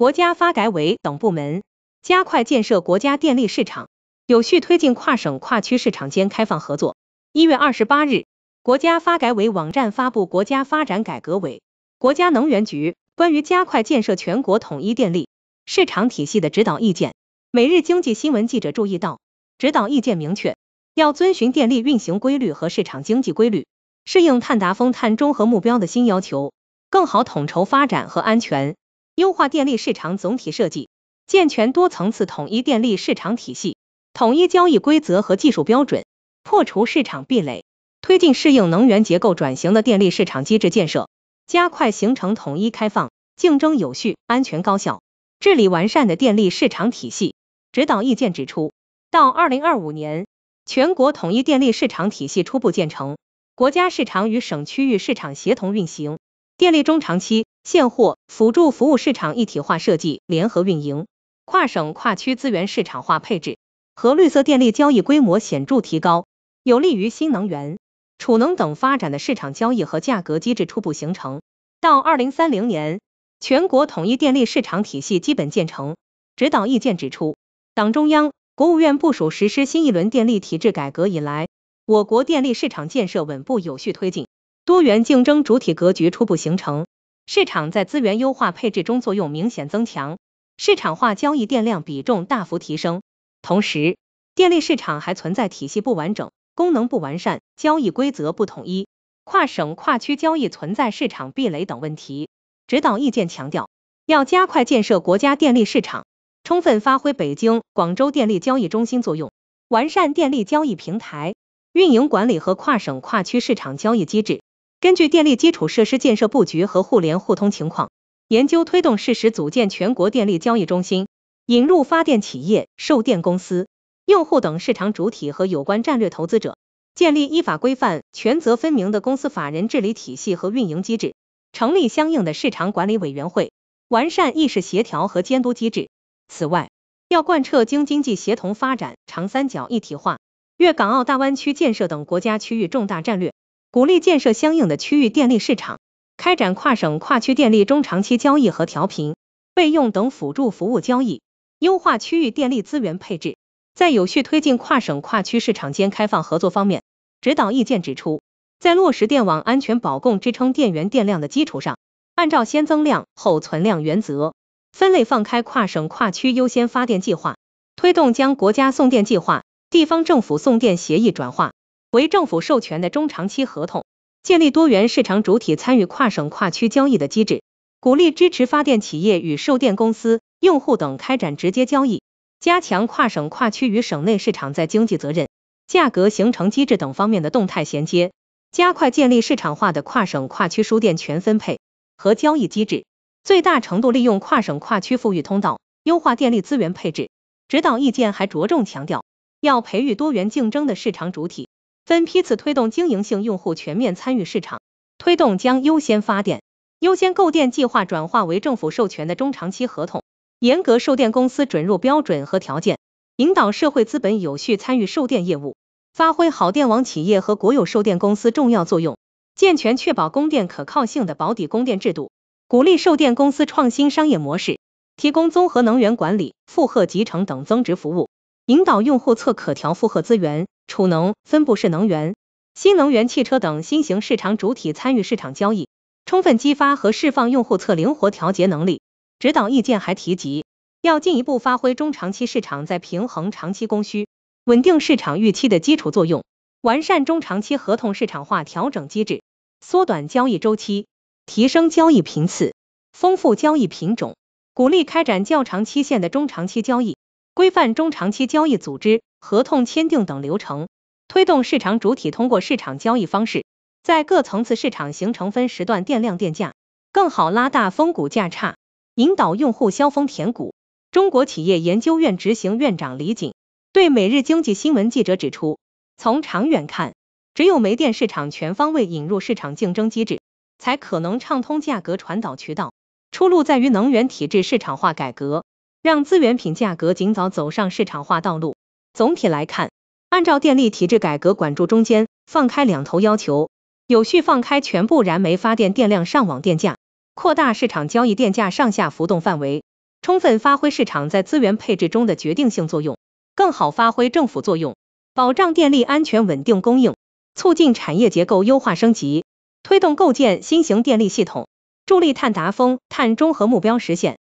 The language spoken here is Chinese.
国家发改委等部门加快建设国家电力市场，有序推进跨省跨区市场间开放合作。一月二十八日，国家发改委网站发布国家发展改革委、国家能源局关于加快建设全国统一电力市场体系的指导意见。每日经济新闻记者注意到，指导意见明确，要遵循电力运行规律和市场经济规律，适应碳达峰、碳中和目标的新要求，更好统筹发展和安全。优化电力市场总体设计，健全多层次统一电力市场体系，统一交易规则和技术标准，破除市场壁垒，推进适应能源结构转型的电力市场机制建设，加快形成统一开放、竞争有序、安全高效、治理完善的电力市场体系。指导意见指出，到2025年，全国统一电力市场体系初步建成，国家市场与省区域市场协同运行。电力中长期现货辅助服务市场一体化设计、联合运营、跨省跨区资源市场化配置和绿色电力交易规模显著提高，有利于新能源、储能等发展的市场交易和价格机制初步形成。到二零三零年，全国统一电力市场体系基本建成。指导意见指出，党中央、国务院部署实施新一轮电力体制改革以来，我国电力市场建设稳步有序推进。多元竞争主体格局初步形成，市场在资源优化配置中作用明显增强，市场化交易电量比重大幅提升。同时，电力市场还存在体系不完整、功能不完善、交易规则不统一、跨省跨区交易存在市场壁垒等问题。指导意见强调，要加快建设国家电力市场，充分发挥北京、广州电力交易中心作用，完善电力交易平台运营管理和跨省跨区市场交易机制。根据电力基础设施建设布局和互联互通情况，研究推动适时组建全国电力交易中心，引入发电企业、售电公司、用户等市场主体和有关战略投资者，建立依法规范、权责分明的公司法人治理体系和运营机制，成立相应的市场管理委员会，完善议事协调和监督机制。此外，要贯彻京津冀协同发展、长三角一体化、粤港澳大湾区建设等国家区域重大战略。鼓励建设相应的区域电力市场，开展跨省跨区电力中长期交易和调频、备用等辅助服务交易，优化区域电力资源配置。在有序推进跨省跨区市场间开放合作方面，指导意见指出，在落实电网安全保供支撑电源电量的基础上，按照先增量后存量原则，分类放开跨省跨区优先发电计划，推动将国家送电计划、地方政府送电协议转化。为政府授权的中长期合同，建立多元市场主体参与跨省跨区交易的机制，鼓励支持发电企业与售电公司、用户等开展直接交易，加强跨省跨区与省内市场在经济责任、价格形成机制等方面的动态衔接，加快建立市场化的跨省跨区输电权分配和交易机制，最大程度利用跨省跨区富裕通道，优化电力资源配置。指导意见还着重强调，要培育多元竞争的市场主体。分批次推动经营性用户全面参与市场，推动将优先发电、优先购电计划转化为政府授权的中长期合同，严格售电公司准入标准和条件，引导社会资本有序参与售电业务，发挥好电网企业和国有售电公司重要作用，健全确保供电可靠性的保底供电制度，鼓励售电公司创新商业模式，提供综合能源管理、负荷集成等增值服务。引导用户侧可调负荷资源、储能、分布式能源、新能源汽车等新型市场主体参与市场交易，充分激发和释放用户侧灵活调节能力。指导意见还提及，要进一步发挥中长期市场在平衡长期供需、稳定市场预期的基础作用，完善中长期合同市场化调整机制，缩短交易周期，提升交易频次，丰富交易品种，鼓励开展较长期限的中长期交易。规范中长期交易组织、合同签订等流程，推动市场主体通过市场交易方式，在各层次市场形成分时段电量电价，更好拉大峰谷价差，引导用户削峰填谷。中国企业研究院执行院长李锦对《每日经济新闻》记者指出，从长远看，只有煤电市场全方位引入市场竞争机制，才可能畅通价格传导渠道。出路在于能源体制市场化改革。让资源品价格尽早走上市场化道路。总体来看，按照电力体制改革“管住中间、放开两头”要求，有序放开全部燃煤发电电量上网电价，扩大市场交易电价上下浮动范围，充分发挥市场在资源配置中的决定性作用，更好发挥政府作用，保障电力安全稳定供应，促进产业结构优化升级，推动构建新型电力系统，助力碳达峰、碳中和目标实现。